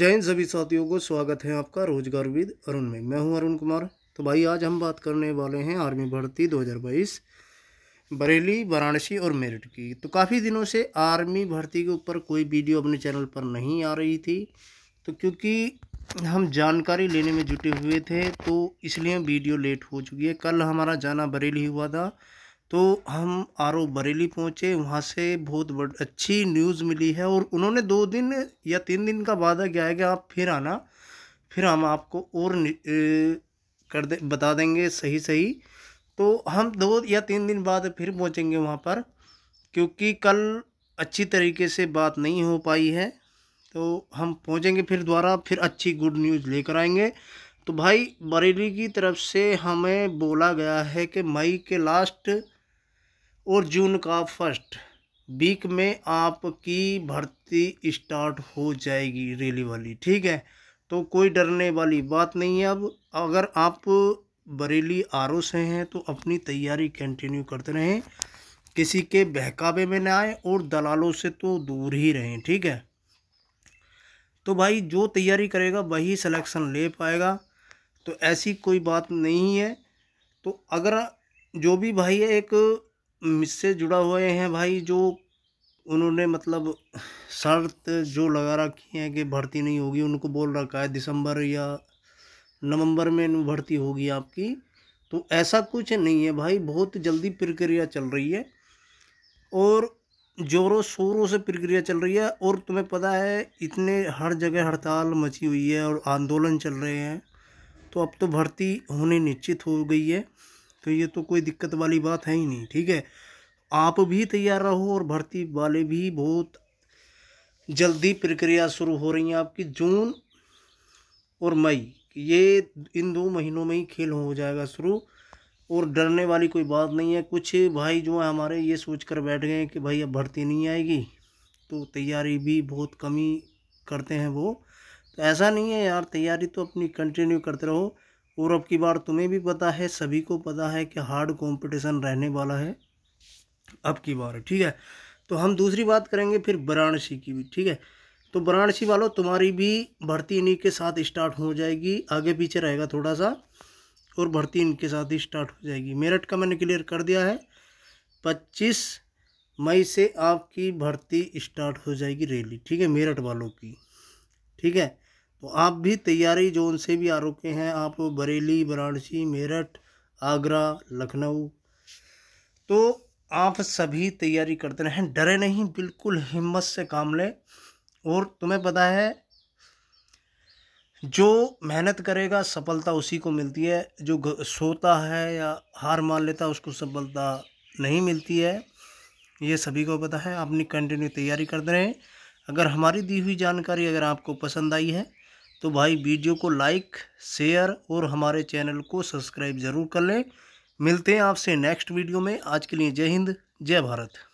जय हिंद सभी साथियों को स्वागत है आपका रोजगारविद अरुण में मैं हूं अरुण कुमार तो भाई आज हम बात करने वाले हैं आर्मी भर्ती 2022 बरेली वाराणसी और मेरठ की तो काफ़ी दिनों से आर्मी भर्ती के ऊपर कोई वीडियो अपने चैनल पर नहीं आ रही थी तो क्योंकि हम जानकारी लेने में जुटे हुए थे तो इसलिए वीडियो लेट हो चुकी है कल हमारा जाना बरेली हुआ था तो हम आर ओ बरेली पहुँचे वहाँ से बहुत बड़ अच्छी न्यूज़ मिली है और उन्होंने दो दिन या तीन दिन का वादा किया है कि आप फिर आना फिर हम आपको और कर दे बता देंगे सही सही तो हम दो या तीन दिन बाद फिर पहुँचेंगे वहाँ पर क्योंकि कल अच्छी तरीके से बात नहीं हो पाई है तो हम पहुँचेंगे फिर दोबारा फिर अच्छी गुड न्यूज़ लेकर आएंगे तो भाई बरेली की तरफ से हमें बोला गया है कि मई के लास्ट और जून का फर्स्ट वीक में आपकी भर्ती स्टार्ट हो जाएगी रेली वाली ठीक है तो कोई डरने वाली बात नहीं है अब अगर आप बरेली आर से हैं तो अपनी तैयारी कंटिन्यू करते रहें किसी के बहकावे में ना आए और दलालों से तो दूर ही रहें ठीक है तो भाई जो तैयारी करेगा वही सिलेक्शन ले पाएगा तो ऐसी कोई बात नहीं है तो अगर जो भी भाई एक मुझसे जुड़ा हुए हैं भाई जो उन्होंने मतलब शर्त जो लगा रखी है कि भर्ती नहीं होगी उनको बोल रखा है दिसंबर या नवंबर में भर्ती होगी आपकी तो ऐसा कुछ नहीं है भाई बहुत जल्दी प्रक्रिया चल रही है और जोरों शोरों से प्रक्रिया चल रही है और तुम्हें पता है इतने हर जगह हड़ताल मची हुई है और आंदोलन चल रहे हैं तो अब तो भर्ती होनी निश्चित हो गई है तो ये तो कोई दिक्कत वाली बात है ही नहीं ठीक है आप भी तैयार रहो और भर्ती वाले भी बहुत जल्दी प्रक्रिया शुरू हो रही है आपकी जून और मई ये इन दो महीनों में ही खेल हो जाएगा शुरू और डरने वाली कोई बात नहीं है कुछ भाई जो है हमारे ये सोच कर बैठ गए कि भाई अब भर्ती नहीं आएगी तो तैयारी भी बहुत कमी करते हैं वो तो ऐसा नहीं है यार तैयारी तो अपनी कंटिन्यू करते रहो और अब की बार तुम्हें भी पता है सभी को पता है कि हार्ड कंपटीशन रहने वाला है अब की बार ठीक है तो हम दूसरी बात करेंगे फिर वाराणसी की भी ठीक है तो वाराणसी वालों तुम्हारी भी भर्ती इन्हीं के साथ स्टार्ट हो जाएगी आगे पीछे रहेगा थोड़ा सा और भर्ती इनके साथ ही स्टार्ट हो जाएगी मेरठ का मैंने क्लियर कर दिया है पच्चीस मई से आपकी भर्ती स्टार्ट हो जाएगी रैली ठीक है मेरठ वालों की ठीक है तो आप भी तैयारी जोन से भी आ रुके हैं आप बरेली वाराणसी मेरठ आगरा लखनऊ तो आप सभी तैयारी करते रहें डरे नहीं बिल्कुल हिम्मत से काम लें और तुम्हें पता है जो मेहनत करेगा सफलता उसी को मिलती है जो सोता है या हार मान लेता है उसको सफलता नहीं मिलती है ये सभी को पता है अपनी कंटिन्यू तैयारी करते रहें अगर हमारी दी हुई जानकारी अगर आपको पसंद आई है तो भाई वीडियो को लाइक शेयर और हमारे चैनल को सब्सक्राइब ज़रूर कर लें मिलते हैं आपसे नेक्स्ट वीडियो में आज के लिए जय हिंद जय भारत